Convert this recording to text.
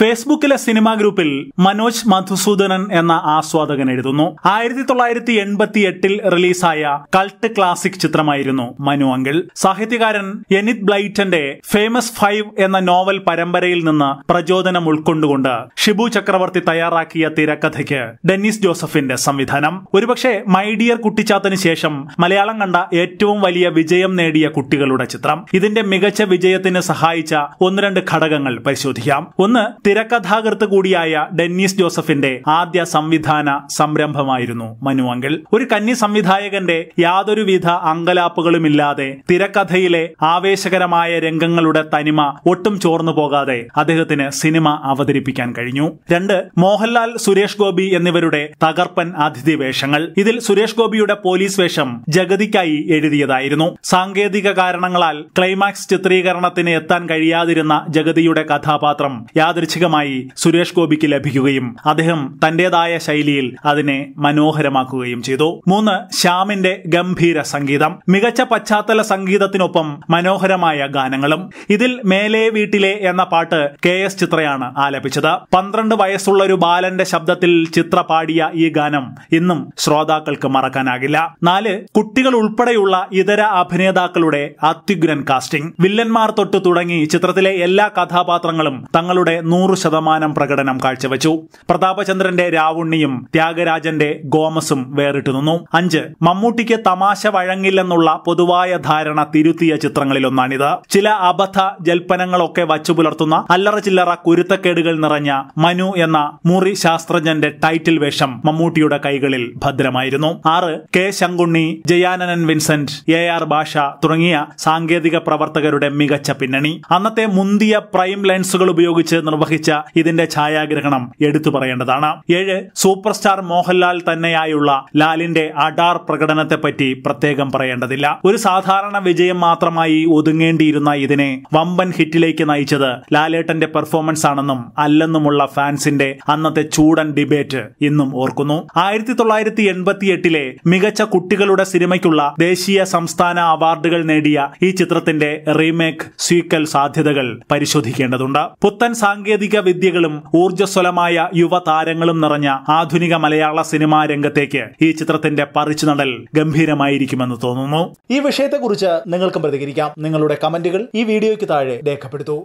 ഫേസ്ബുക്കിലെ cinema ഗ്രൂപ്പിൽ മനോജ് മധുസൂദനൻ എന്ന ആസ്വാദകൻ എഴുതുന്നു ആയിരത്തി തൊള്ളായിരത്തി എൺപത്തി എട്ടിൽ റിലീസായ കൾട്ട് ക്ലാസിക് ചിത്രമായിരുന്നു മനു അങ്കിൾ സാഹിത്യകാരൻ എനിത് ബ്ലൈറ്റന്റെ ഫേമസ് ഫൈവ് എന്ന നോവൽ പരമ്പരയിൽ നിന്ന് പ്രചോദനം ഉൾക്കൊണ്ടുകൊണ്ട് ഷിബു ചക്രവർത്തി തയ്യാറാക്കിയ തിരക്കഥയ്ക്ക് ഡെന്നിസ് ജോസഫിന്റെ സംവിധാനം ഒരുപക്ഷെ മൈഡിയർ കുട്ടിച്ചാത്തിന് ശേഷം മലയാളം കണ്ട ഏറ്റവും വലിയ വിജയം നേടിയ കുട്ടികളുടെ ചിത്രം ഇതിന്റെ മികച്ച വിജയത്തിന് സഹായിച്ച ഒന്ന് രണ്ട് ഘടകങ്ങൾ പരിശോധിക്കാം ഒന്ന് തിരക്കഥാകൃത്ത് കൂടിയായ ഡെന്നിസ് ജോസഫിന്റെ ആദ്യ സംവിധാന സംരംഭമായിരുന്നു മനുവങ്കിൽ ഒരു കന്നി സംവിധായകന്റെ യാതൊരുവിധ അങ്കലാപ്പുകളുമില്ലാതെ തിരക്കഥയിലെ ആവേശകരമായ രംഗങ്ങളുടെ തനിമ ഒട്ടും ചോർന്നു പോകാതെ അദ്ദേഹത്തിന് സിനിമ അവതരിപ്പിക്കാൻ കഴിഞ്ഞു രണ്ട് മോഹൻലാൽ സുരേഷ് ഗോപി എന്നിവരുടെ തകർപ്പൻ അതിഥി വേഷങ്ങൾ ഇതിൽ സുരേഷ് ഗോപിയുടെ പോലീസ് വേഷം ജഗതിക്കായി എഴുതിയതായിരുന്നു സാങ്കേതിക കാരണങ്ങളാൽ ക്ലൈമാക്സ് ചിത്രീകരണത്തിന് എത്താൻ കഴിയാതിരുന്ന ജഗതിയുടെ കഥാപാത്രം യാദൃച്ഛിക യാദൃച്ഛികമായി സുരേഷ് ഗോപിക്ക് ലഭിക്കുകയും അദ്ദേഹം തന്റേതായ ശൈലിയിൽ അതിനെ മനോഹരമാക്കുകയും ചെയ്തു മൂന്ന് ശ്യാമിന്റെ ഗംഭീര സംഗീതം മികച്ച പശ്ചാത്തല സംഗീതത്തിനൊപ്പം മനോഹരമായ ഗാനങ്ങളും ഇതിൽ മേലെ വീട്ടിലെ എന്ന പാട്ട് കെ എസ് ചിത്രയാണ് ആലപിച്ചത് പന്ത്രണ്ട് വയസ്സുള്ള ഒരു ബാലന്റെ ശബ്ദത്തിൽ ചിത്ര പാടിയ ഈ ഗാനം ഇന്നും ശ്രോതാക്കൾക്ക് മറക്കാനാകില്ല നാല് കുട്ടികൾ ഉൾപ്പെടെയുള്ള ഇതര അഭിനേതാക്കളുടെ അത്യുഗ്രൻ കാസ്റ്റിംഗ് വില്ലന്മാർ തൊട്ട് തുടങ്ങി ചിത്രത്തിലെ എല്ലാ കഥാപാത്രങ്ങളും തങ്ങളുടെ നൂ നൂറ് ശതമാനം പ്രകടനം കാഴ്ചവെച്ചു പ്രതാപചന്ദ്രന്റെ രാവുണ്ണിയും ത്യാഗരാജന്റെ ഗോമസും വേറിട്ടു നിന്നു അഞ്ച് മമ്മൂട്ടിക്ക് തമാശ വഴങ്ങില്ലെന്നുള്ള പൊതുവായ ധാരണ തിരുത്തിയ ചിത്രങ്ങളിലൊന്നാണിത് ചില അബദ്ധ ജൽപ്പനങ്ങളൊക്കെ വച്ചു പുലർത്തുന്ന അല്ലറ ചില്ലറ കുരുത്തക്കേടുകൾ നിറഞ്ഞ മനു എന്ന മുറി ശാസ്ത്രജ്ഞന്റെ ടൈറ്റിൽ വേഷം മമ്മൂട്ടിയുടെ കൈകളിൽ ഭദ്രമായിരുന്നു ആറ് K Shankunni Jayanan Vincent A R Bhasha തുടങ്ങിയ സാങ്കേതിക പ്രവർത്തകരുടെ മികച്ച പിന്നണി അന്നത്തെ മുന്തിയ പ്രൈം ലെൻസുകൾ ഉപയോഗിച്ച് നിർവഹിച്ചു നിർവഹിച്ച ഇതിന്റെ ഛായാഗ്രഹണം എടുത്തു പറയേണ്ടതാണ് ഏഴ് സൂപ്പർ സ്റ്റാർ മോഹൻലാൽ തന്നെയായുള്ള ലാലിന്റെ അഡാർ പ്രകടനത്തെപ്പറ്റി പ്രത്യേകം പറയേണ്ടതില്ല ഒരു സാധാരണ വിജയം മാത്രമായി ഒതുങ്ങേണ്ടിയിരുന്ന ഇതിനെ വമ്പൻ ഹിറ്റിലേക്ക് നയിച്ചത് ലാലേട്ടന്റെ പെർഫോമൻസ് ആണെന്നും അല്ലെന്നുമുള്ള ഫാൻസിന്റെ അന്നത്തെ ചൂടൻ ഡിബേറ്റ് ഇന്നും ഓർക്കുന്നു ആയിരത്തി തൊള്ളായിരത്തി എൺപത്തി എട്ടിലെ മികച്ച കുട്ടികളുടെ സിനിമയ്ക്കുള്ള ദേശീയ സംസ്ഥാന അവാർഡുകൾ നേടിയ ഈ ചിത്രത്തിന്റെ റീമേക്ക് സ്വീക്കൽ സാധ്യതകൾ പരിശോധിക്കേണ്ടതുണ്ട് പുത്തൻ സാങ്കേതിക സാങ്കേതിക വിദ്യകളും ഊർജ്ജസ്വലമായ യുവതാരങ്ങളും നിറഞ്ഞ ആധുനിക മലയാള സിനിമാ രംഗത്തേക്ക് ഈ ചിത്രത്തിന്റെ നടൽ ഗംഭീരമായിരിക്കുമെന്ന് തോന്നുന്നു ഈ വിഷയത്തെക്കുറിച്ച് നിങ്ങൾക്കും പ്രതികരിക്കാം നിങ്ങളുടെ കമന്റുകൾ ഈ വീഡിയോയ്ക്ക് താഴെ രേഖപ്പെടുത്തൂ